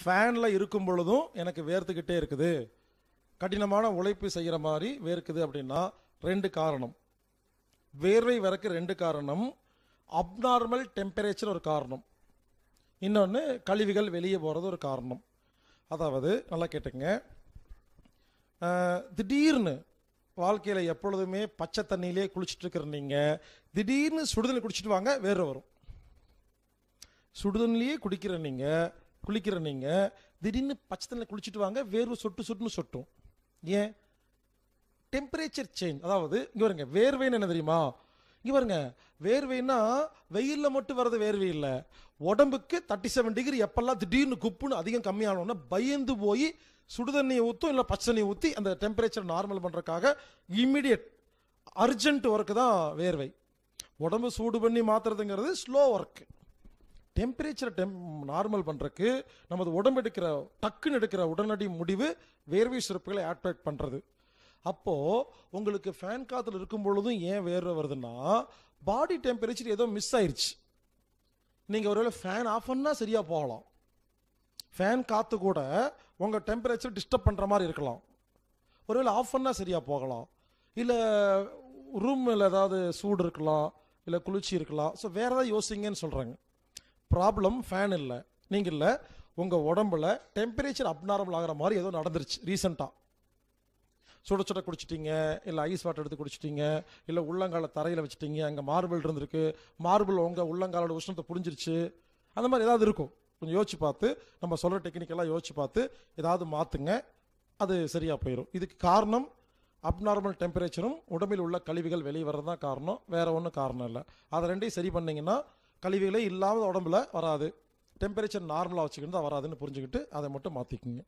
ஃபேனில் இருக்கும் பொழுதும் எனக்கு வேர்த்துக்கிட்டே இருக்குது கடினமான உழைப்பு செய்கிற மாதிரி வேர்க்குது அப்படின்னா ரெண்டு காரணம் வேர்வை வரக்கு ரெண்டு காரணம் அப்நார்மல் டெம்பரேச்சர் ஒரு காரணம் இன்னொன்று கழிவுகள் வெளியே போகிறது ஒரு காரணம் அதாவது நல்லா கேட்டுங்க திடீர்னு வாழ்க்கையில் எப்பொழுதுமே பச்சை தண்ணியிலே குளிச்சுட்டு இருக்கிற நீங்கள் திடீர்னு சுடுதண்ணி குடிச்சிட்டு வாங்க வேறு வரும் சுடுதண்ணிலேயே குடிக்கிற நீங்கள் குளிக்கிற நீங்கள் திடீர்னு பச்சை தண்ணியில் குளிச்சுட்டு வாங்க வேர்வை சொட்டு சொட்டுன்னு சொட்டும் ஏன் டெம்பரேச்சர் சேஞ்ச் அதாவது இங்கே வருங்க வேர்வைன்னு என்ன தெரியுமா இங்கே பாருங்க வேர்வைன்னா வெயிலில் மட்டும் வர்றது வேர்வை இல்லை உடம்புக்கு தேர்ட்டி செவன் டிகிரி எப்பெல்லாம் திடீர்னு குப்புன்னு அதிகம் கம்மியானோன்னா பயந்து போய் சுடுதண்ணியை ஊற்றும் இல்லை பச்சை தண்ணியை ஊற்றி அந்த டெம்பரேச்சர் நார்மல் பண்ணுறக்காக இம்மிடியட் அர்ஜென்ட் ஒர்க்கு தான் வேர்வை உடம்பு சூடு பண்ணி மாற்றுறதுங்கிறது ஸ்லோ ஒர்க்கு டெம்பரேச்சரை டெம் நார்மல் பண்ணுறக்கு நமது உடம்பு எடுக்கிற டக்குன்னு எடுக்கிற உடனடி முடிவு வேர்வை சிறப்புகளை ஆட்பேக்ட் பண்ணுறது அப்போது உங்களுக்கு ஃபேன் காற்றுல இருக்கும் பொழுதும் ஏன் வேர்வை வருதுன்னா பாடி டெம்பரேச்சர் ஏதோ மிஸ் ஆயிடுச்சு நீங்கள் ஒருவேளை ஃபேன் ஆஃப் பண்ணால் சரியாக போகலாம் ஃபேன் காற்று கூட உங்கள் டெம்பரேச்சர் டிஸ்டர்ப் பண்ணுற மாதிரி இருக்கலாம் ஒருவேளை ஆஃப் பண்ணால் சரியாக போகலாம் இல்லை ரூமில் ஏதாவது சூடு இருக்கலாம் இல்லை குளிர்ச்சி இருக்கலாம் ஸோ வேறு ஏதாவது யோசிங்கன்னு சொல்கிறாங்க ப்ராப்ளம் ஃபேன் இல்லை நீங்கள் இல்லை உங்கள் உடம்புல டெம்பரேச்சர் அப்நார்மல் ஆகிற மாதிரி ஏதோ நடந்துருச்சு ரீசெண்டாக சுட சுட குடிச்சிட்டிங்க இல்லை ஐஸ் வாட்டர் எடுத்து குடிச்சிட்டிங்க இல்லை உள்ளங்கால தரையில் வச்சுட்டிங்க அங்கே மார்பிள் இருந்திருக்கு மார்பிள் உங்கள் உள்ளங்காலோட உஷ்ணத்தை புரிஞ்சிருச்சு அந்த மாதிரி ஏதாவது இருக்கும் கொஞ்சம் யோசிச்சு பார்த்து நம்ம சொல்கிற டெக்னிக்கெல்லாம் யோசிச்சு பார்த்து ஏதாவது மாற்றுங்க அது சரியாக போயிடும் இதுக்கு காரணம் அப்நார்மல் டெம்பரேச்சரும் உடம்பில் உள்ள கழிவுகள் வெளியே வர்றது தான் காரணம் வேறு ஒன்றும் காரணம் இல்லை அதை ரெண்டையும் சரி பண்ணிங்கன்னா கழிவுகளே இல்லாமல் உடம்புல வராது டெம்பரேச்சர் நார்மலாக வச்சுக்கிட்டு தான் வராதுன்னு புரிஞ்சுக்கிட்டு அதை மட்டும் மாற்றிக்குங்க